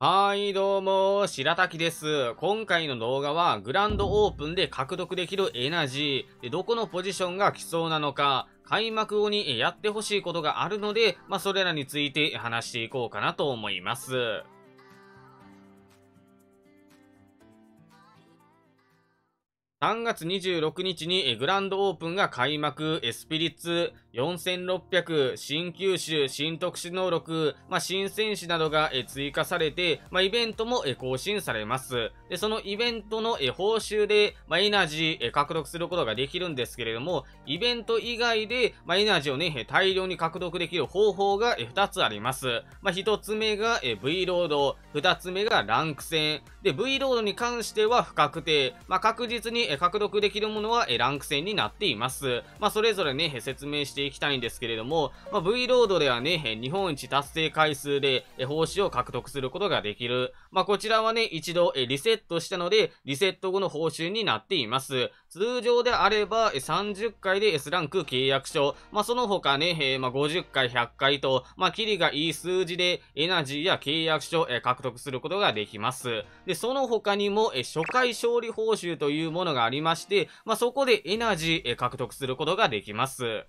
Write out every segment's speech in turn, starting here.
はい、どうも、白滝です。今回の動画は、グランドオープンで獲得できるエナジー、どこのポジションが来そうなのか、開幕後にやってほしいことがあるので、まあ、それらについて話していこうかなと思います。3月26日にグランドオープンが開幕、スピリッツ4600、新九州、新特殊能力、まあ、新戦士などが追加されて、まあ、イベントも更新されます。で、そのイベントの報酬で、まあ、エナジー獲得することができるんですけれども、イベント以外で、まエナジーをね、大量に獲得できる方法が2つあります。ま1つ目が V ロード、2つ目がランク戦。V ロードに関しては不確定。ま確実にに獲得できるものはランク戦になっています。まあ、それぞれね、説明していきたいんですけれども、まあ、V ロードではね、日本一達成回数で報酬を獲得することができる。まあ、こちらはね、一度リセットしたので、リセット後の報酬になっています。通常であれば30回で S ランク契約書、まあ、その他ね、えー、まあ、50回、100回と、まあ、キリがいい数字でエナジーや契約書、え獲得することができます。で、その他にも、え初回勝利報酬というものがありまして、まあ、そこでエナジー、えー、獲得することができます。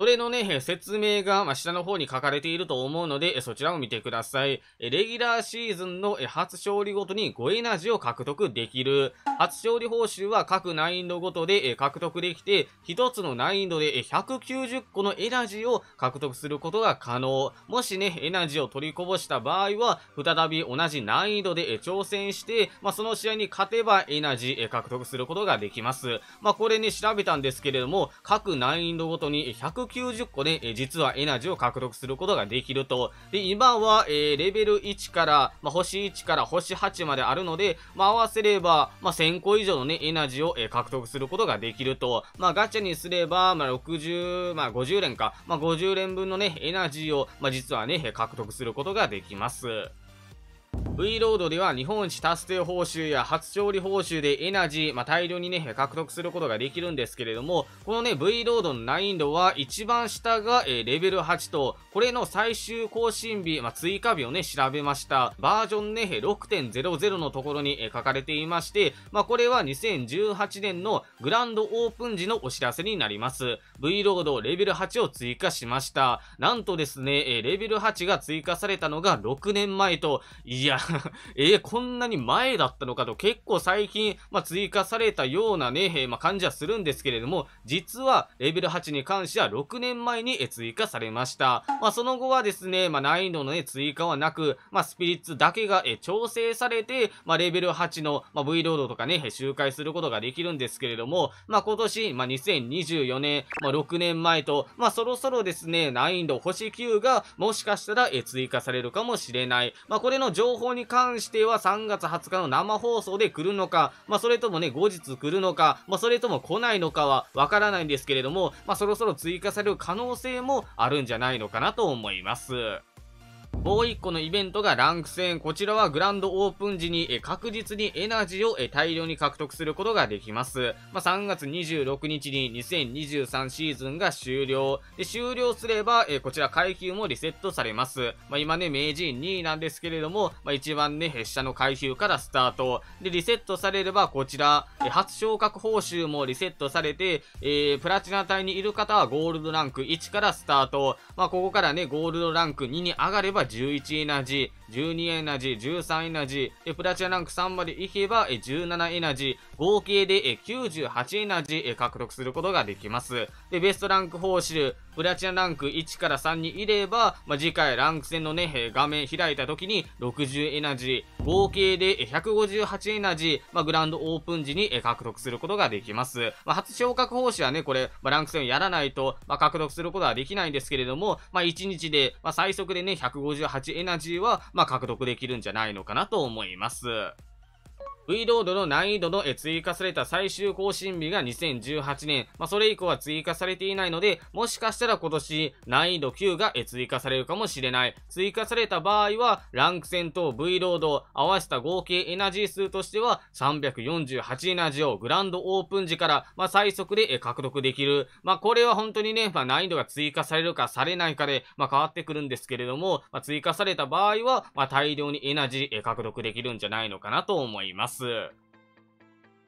それのね、説明が、ま下の方に書かれていると思うので、そちらを見てください。レギュラーシーズンの初勝利ごとに5エナジーを獲得できる。初勝利報酬は各難易度ごとで獲得できて、1つの難易度で190個のエナジーを獲得することが可能。もしね、エナジーを取りこぼした場合は、再び同じ難易度で挑戦して、まあ、その試合に勝てばエナジー獲得することができます。まあ、これね、調べたんですけれども、各難易度ごとに190 190個で、え実はエナジーを獲得することができると。で、今は、えレベル1から、まあ、星1から星8まであるので、まあ、合わせれば、まあ、1000個以上のね、エナジーを、え獲得することができると。まあ、ガチャにすれば、まあ、60、まあ、50連か、まあ、50連分のね、エナジーを、まあ、実はね、獲得することができます。V ロードでは日本一達成報酬や初勝利報酬でエナジー、まあ、大量にね、獲得することができるんですけれども、このね、V ロードの難易度は一番下が、えー、レベル8と、これの最終更新日、まあ、追加日をね、調べました。バージョンね、6.00のところに、えー、書かれていまして、まあ、これは2018年のグランドオープン時のお知らせになります。V ロードレベル8を追加しました。なんとですね、えー、レベル8が追加されたのが6年前と、いや、えー、こんなに前だったのかと結構最近、まあ、追加されたようなね、えー、まあ、感じはするんですけれども、実はレベル8に関しては6年前に追加されました。まあ、その後はですね、まあ、難易度のね、追加はなく、まあ、スピリッツだけが、えー、調整されて、まあ、レベル8の、まあ、V ロードとかね、周回することができるんですけれども、まあ、今年、まあ、2024年、まあ、6年前と、まあ、そろそろですね、難易度星9がもしかしたら、えー、追加されるかもしれない。まあ、これの情報にに関しては3月20日の生放送で来るのか、まあ、それともね、後日来るのか、まあ、それとも来ないのかはわからないんですけれども、まあ、そろそろ追加される可能性もあるんじゃないのかなと思います。もう1個のイベントがランク戦。こちらはグランドオープン時に確実にエナジーを大量に獲得することができます。まあ、3月26日に2023シーズンが終了。で終了すれば、こちら階級もリセットされます。まあ、今ね、名人2位なんですけれども、まあ、一番ね、筆者の階級からスタート。で、リセットされればこちら、初昇格報酬もリセットされて、えー、プラチナ隊にいる方はゴールドランク1からスタート。まあ、ここからね、ゴールドランク2に上がればば11エナジー、12エナジー、13エナジー、プラチナランク3まで行けば17エナジー、合計で98エナジー獲得することができます。で、ベストランク報酬、プラチナランク1から3にいれば、まあ、次回ランク戦のね、画面開いた時に60エナジ合計で158エナジー、まあ、グランドオープン時に獲得することができます。まあ、初昇格報酬はね、これ、まあ、ランク戦をやらないと、まあ、獲得することはできないんですけれども、まあ、1日で、まあ、最速でね、158エナジーは、まあ、獲得できるんじゃないのかなと思います。V ロードの難易度の追加された最終更新日が2018年、まあ、それ以降は追加されていないので、もしかしたら今年難易度9が追加されるかもしれない。追加された場合は、ランク戦と V ロードを合わせた合計エナジー数としては348エナジーをグランドオープン時から、まあ、最速で獲得できる。まあ、これは本当にね、まあ、難易度が追加されるかされないかで、まあ、変わってくるんですけれども、まあ、追加された場合は、まあ、大量にエナジー獲得できるんじゃないのかなと思います。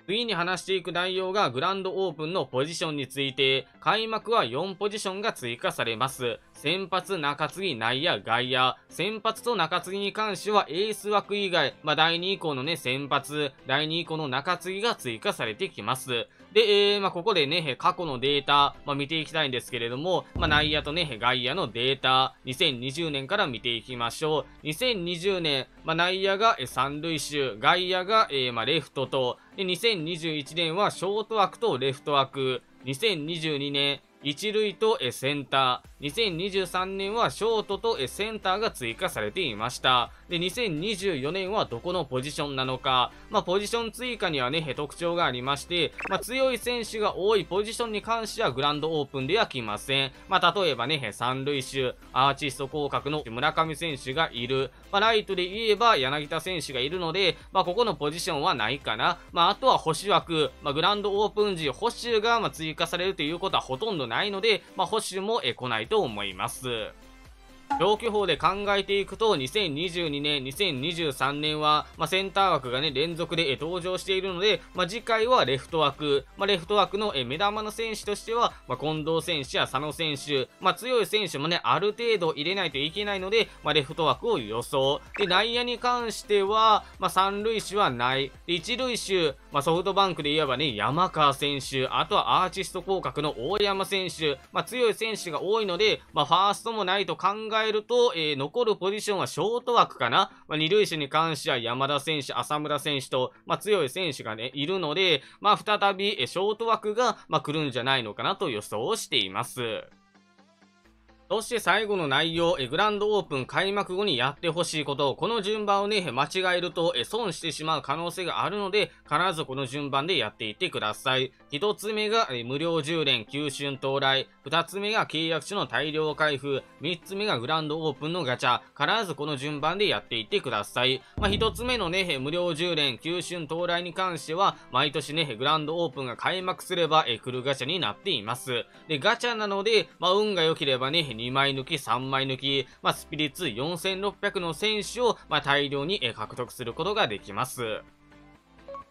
次に話していく内容がグランドオープンのポジションについて、開幕は4ポジションが追加されます。先発、中継ぎ、内野、外野。先発と中継ぎに関してはエース枠以外、まあ、第2以降のね、先発、第2以降の中継ぎが追加されてきます。で、えー、まあ、ここでね、過去のデータ、まあ、見ていきたいんですけれども、まあ、内野とね、外野のデータ、2020年から見ていきましょう。2020年、まあ、内野が三塁手、外野が、えー、まあ、レフトと、で、2021年はショート枠とレフト枠、2022年、1塁とセンター。2023年はショートとセンターが追加されていました。で、2024年はどこのポジションなのか。まあ、ポジション追加にはね、特徴がありまして、まあ、強い選手が多いポジションに関してはグランドオープンでは来ません。まあ、例えばね、三塁手、アーチスト広角の村上選手がいる。まあ、ライトで言えば柳田選手がいるので、まあ、ここのポジションはないかな。まあ、あとは星枠、まあ、グランドオープン時、星がま追加されるということはほとんどないないので、まあ、保守も来ないと思います。長期法で考えていくと、2022年、2023年は、まあ、センター枠がね、連続で登場しているので、まあ、次回はレフト枠、まあ、レフト枠の目玉の選手としては、まあ、近藤選手や佐野選手、まあ、強い選手もね、ある程度入れないといけないので、まあ、レフト枠を予想。で、内野に関しては、まあ、三塁手はない。一塁手、まあ、ソフトバンクで言えばね、山川選手、あとはアーティスト降格の大山選手、まあ、強い選手が多いので、まあ、ファーストもないと考ええると、えー、残るポジションはショート枠かな。まあ、二塁手に関しては山田選手、浅村選手と、まあ、強い選手がね、いるので、まあ、再び、えショート枠が、まあ、来るんじゃないのかなと予想しています。そして最後の内容、えグランドオープン開幕後にやってほしいこと、この順番をね、間違えるとえ損してしまう可能性があるので、必ずこの順番でやっていってください。1つ目がえ無料10連急春到来、2つ目が契約書の大量開封、3つ目がグランドオープンのガチャ、必ずこの順番でやっていってください。まあ、1つ目のね、無料10連急春到来に関しては、毎年ね、グランドオープンが開幕すれば、え来るガチャになっています。で、ガチャなので、まあ、運が良ければね、2枚抜き、3枚抜き、まあ、スピリッツ4600の選手を、まあ、大量に獲得することができます。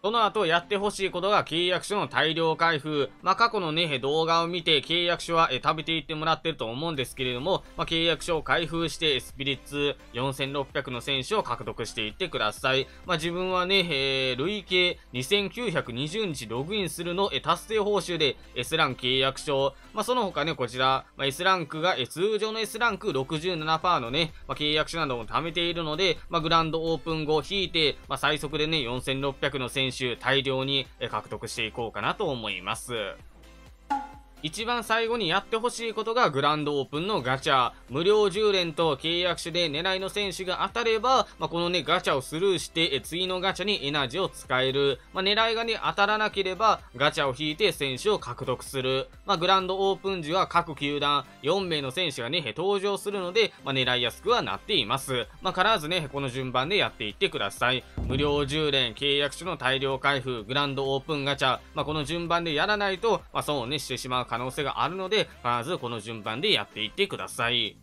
その後やってほしいことが契約書の大量開封。まあ、過去のね、動画を見て契約書は、食べていってもらってると思うんですけれども、まあ、契約書を開封して、スピリッツ4600の選手を獲得していってください。まあ、自分はね、えー、累計2920日ログインするの、達成報酬で S ラン契約書。まその他ね、こちら、ま S ランクが、通常の S ランク67%のね、ま契約書なども貯めているので、まグランドオープン後引いて、ま最速でね、4600の選手選大量に獲得していこうかなと思います。一番最後にやってほしいことがグランドオープンのガチャ。無料10連と契約書で狙いの選手が当たれば、まあ、このね、ガチャをスルーして、次のガチャにエナジーを使える。まあ、狙いがね、当たらなければ、ガチャを引いて選手を獲得する。まあ、グランドオープン時は各球団4名の選手がね、登場するので、ま狙いやすくはなっています。ま必ずね、この順番でやっていってください。無料10連、契約書の大量開封、グランドオープンガチャ、まこの順番でやらないと、まをね、してしまう可能性があるので、必ずこの順番でやっていってください。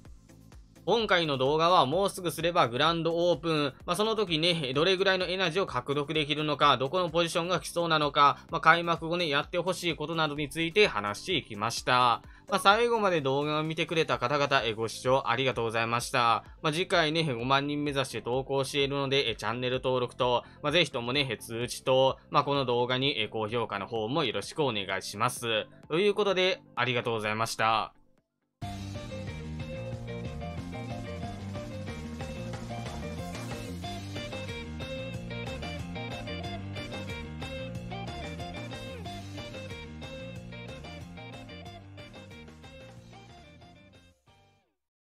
今回の動画はもうすぐすればグランドオープン、まあ、その時ね、どれぐらいのエナジーを獲得できるのか、どこのポジションが来そうなのか、まあ、開幕後ね、やってほしいことなどについて話していきました。まあ、最後まで動画を見てくれた方々、えご視聴ありがとうございました。まあ、次回ね、5万人目指して投稿しているので、えチャンネル登録と、まあ、ぜひともね、通知と、まあ、この動画に高評価の方もよろしくお願いします。ということで、ありがとうございました。